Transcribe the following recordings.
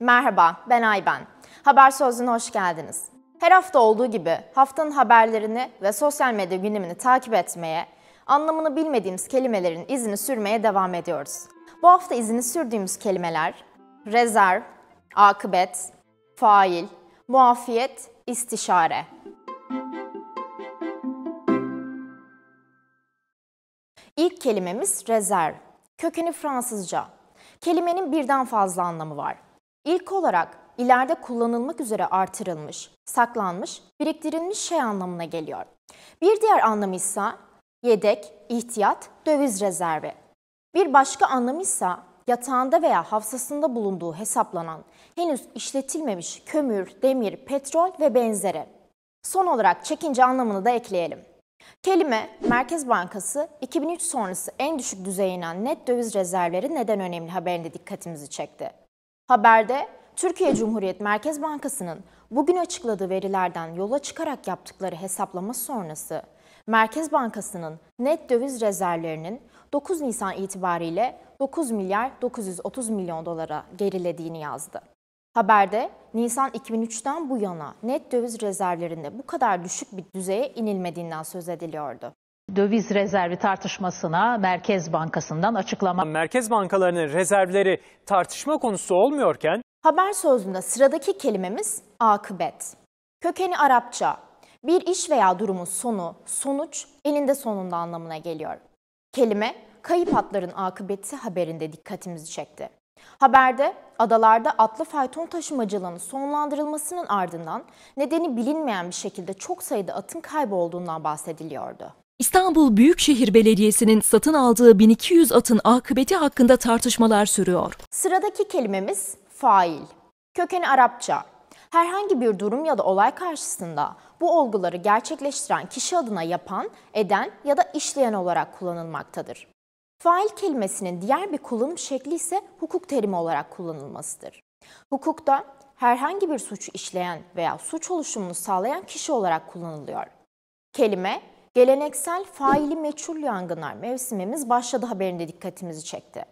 Merhaba, ben Ayben. Haber Sözlüğü'ne hoş geldiniz. Her hafta olduğu gibi haftanın haberlerini ve sosyal medya gündemini takip etmeye, anlamını bilmediğimiz kelimelerin izini sürmeye devam ediyoruz. Bu hafta izini sürdüğümüz kelimeler rezerv, akıbet, fail, muafiyet, istişare. İlk kelimemiz rezerv. Kökeni Fransızca. Kelimenin birden fazla anlamı var. İlk olarak ileride kullanılmak üzere artırılmış, saklanmış, biriktirilmiş şey anlamına geliyor. Bir diğer anlamı ise yedek, ihtiyat, döviz rezervi. Bir başka anlamı ise yatağında veya hafızasında bulunduğu hesaplanan henüz işletilmemiş kömür, demir, petrol ve benzeri. Son olarak çekince anlamını da ekleyelim. Kelime Merkez Bankası 2003 sonrası en düşük düzeyine net döviz rezervleri neden önemli haberinde dikkatimizi çekti. Haberde Türkiye Cumhuriyet Merkez Bankası'nın bugün açıkladığı verilerden yola çıkarak yaptıkları hesaplama sonrası Merkez Bankası'nın net döviz rezervlerinin 9 Nisan itibariyle 9 milyar 930 milyon dolara gerilediğini yazdı. Haberde Nisan 2003'ten bu yana net döviz rezervlerinde bu kadar düşük bir düzeye inilmediğinden söz ediliyordu döviz rezervi tartışmasına Merkez Bankası'ndan açıklama. Merkez bankalarının rezervleri tartışma konusu olmuyorken Haber sözlüğünde sıradaki kelimemiz akıbet. Kökeni Arapça. Bir iş veya durumun sonu, sonuç elinde sonunda anlamına geliyor. Kelime kayıp atların akıbeti haberinde dikkatimizi çekti. Haberde adalarda atlı fayton taşımacılığının sonlandırılmasının ardından nedeni bilinmeyen bir şekilde çok sayıda atın kaybolduğundan bahsediliyordu. İstanbul Büyükşehir Belediyesi'nin satın aldığı 1200 atın akıbeti hakkında tartışmalar sürüyor. Sıradaki kelimemiz fail. Kökeni Arapça. Herhangi bir durum ya da olay karşısında bu olguları gerçekleştiren kişi adına yapan, eden ya da işleyen olarak kullanılmaktadır. Fail kelimesinin diğer bir kullanım şekli ise hukuk terimi olarak kullanılmasıdır. Hukukta herhangi bir suç işleyen veya suç oluşumunu sağlayan kişi olarak kullanılıyor. Kelime Geleneksel faili meçhul yangınlar mevsimimiz başladı haberinde dikkatimizi çekti.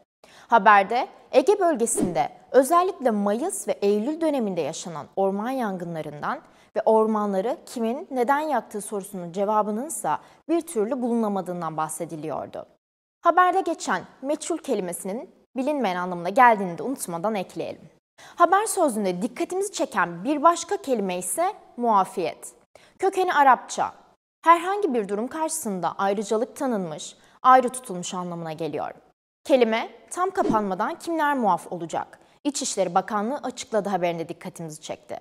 Haberde Ege bölgesinde özellikle Mayıs ve Eylül döneminde yaşanan orman yangınlarından ve ormanları kimin neden yaktığı sorusunun cevabının ise bir türlü bulunamadığından bahsediliyordu. Haberde geçen meçhul kelimesinin bilinmeyen anlamına geldiğini de unutmadan ekleyelim. Haber sözünde dikkatimizi çeken bir başka kelime ise muafiyet. Kökeni Arapça, herhangi bir durum karşısında ayrıcalık tanınmış, ayrı tutulmuş anlamına geliyor. Kelime tam kapanmadan kimler muaf olacak? İçişleri Bakanlığı açıkladı haberinde dikkatimizi çekti.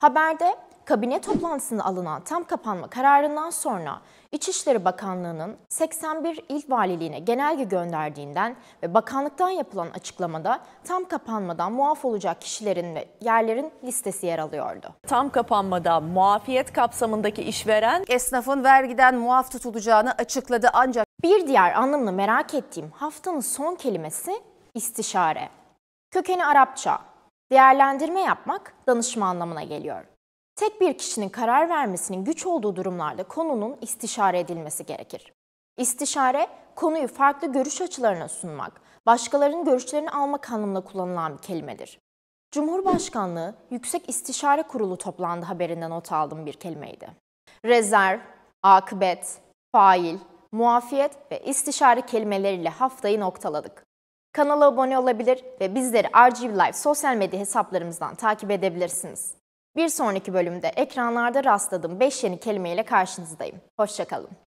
Haberde kabine toplantısında alınan tam kapanma kararından sonra İçişleri Bakanlığı'nın 81 il valiliğine genelge gönderdiğinden ve bakanlıktan yapılan açıklamada tam kapanmadan muaf olacak kişilerin ve yerlerin listesi yer alıyordu. Tam kapanmada muafiyet kapsamındaki işveren esnafın vergiden muaf tutulacağını açıkladı ancak bir diğer anlamını merak ettiğim haftanın son kelimesi istişare. Kökeni Arapça, değerlendirme yapmak, danışma anlamına geliyor. Tek bir kişinin karar vermesinin güç olduğu durumlarda konunun istişare edilmesi gerekir. İstişare, konuyu farklı görüş açılarına sunmak, başkalarının görüşlerini almak anlamında kullanılan bir kelimedir. Cumhurbaşkanlığı Yüksek İstişare Kurulu toplandı haberinde not aldığım bir kelimeydi. Rezerv, akıbet, fail, muafiyet ve istişare kelimeleriyle haftayı noktaladık. Kanala abone olabilir ve bizleri RGB Live sosyal medya hesaplarımızdan takip edebilirsiniz. Bir sonraki bölümde ekranlarda rastladığım 5 yeni kelimeyle karşınızdayım. Hoşçakalın.